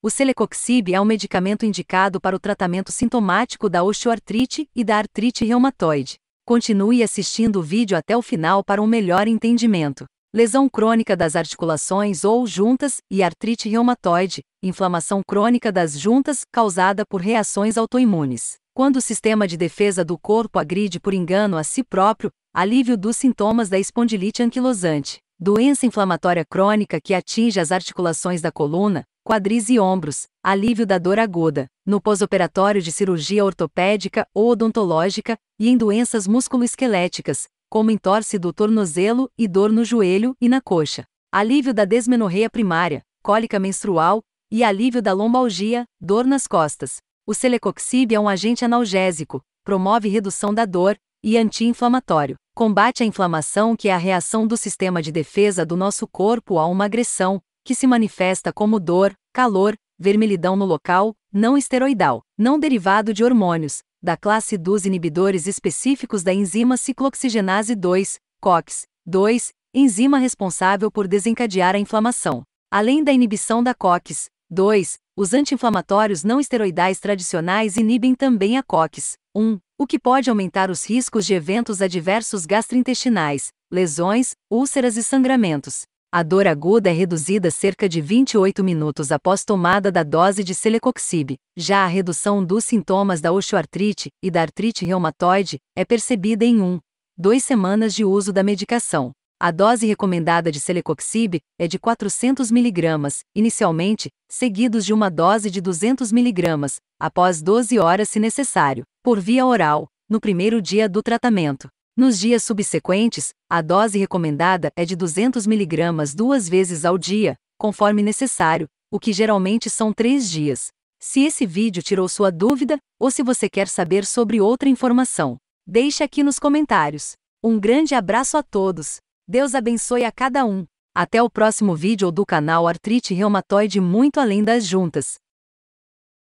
O celecoxib é um medicamento indicado para o tratamento sintomático da osteoartrite e da artrite reumatoide. Continue assistindo o vídeo até o final para um melhor entendimento. Lesão crônica das articulações ou juntas e artrite reumatoide, inflamação crônica das juntas causada por reações autoimunes. Quando o sistema de defesa do corpo agride por engano a si próprio, alívio dos sintomas da espondilite anquilosante. Doença inflamatória crônica que atinge as articulações da coluna, quadris e ombros, alívio da dor aguda, no pós-operatório de cirurgia ortopédica ou odontológica, e em doenças musculoesqueléticas, como entorse do tornozelo e dor no joelho e na coxa. Alívio da desmenorreia primária, cólica menstrual, e alívio da lombalgia, dor nas costas. O celecoxib é um agente analgésico, promove redução da dor e anti-inflamatório. Combate a inflamação, que é a reação do sistema de defesa do nosso corpo a uma agressão, que se manifesta como dor, calor, vermelhidão no local, não esteroidal, não derivado de hormônios, da classe dos inibidores específicos da enzima ciclooxigenase 2, COX, 2, enzima responsável por desencadear a inflamação. Além da inibição da COX, 2, os anti-inflamatórios não esteroidais tradicionais inibem também a COX, 1, o que pode aumentar os riscos de eventos adversos gastrointestinais, lesões, úlceras e sangramentos. A dor aguda é reduzida cerca de 28 minutos após tomada da dose de celecoxib. Já a redução dos sintomas da osteoartrite e da artrite reumatoide é percebida em 1, 2 semanas de uso da medicação. A dose recomendada de celecoxib é de 400 mg, inicialmente, seguidos de uma dose de 200 mg, após 12 horas se necessário, por via oral, no primeiro dia do tratamento. Nos dias subsequentes, a dose recomendada é de 200 mg duas vezes ao dia, conforme necessário, o que geralmente são três dias. Se esse vídeo tirou sua dúvida, ou se você quer saber sobre outra informação, deixe aqui nos comentários. Um grande abraço a todos. Deus abençoe a cada um. Até o próximo vídeo do canal Artrite Reumatoide Muito Além das Juntas.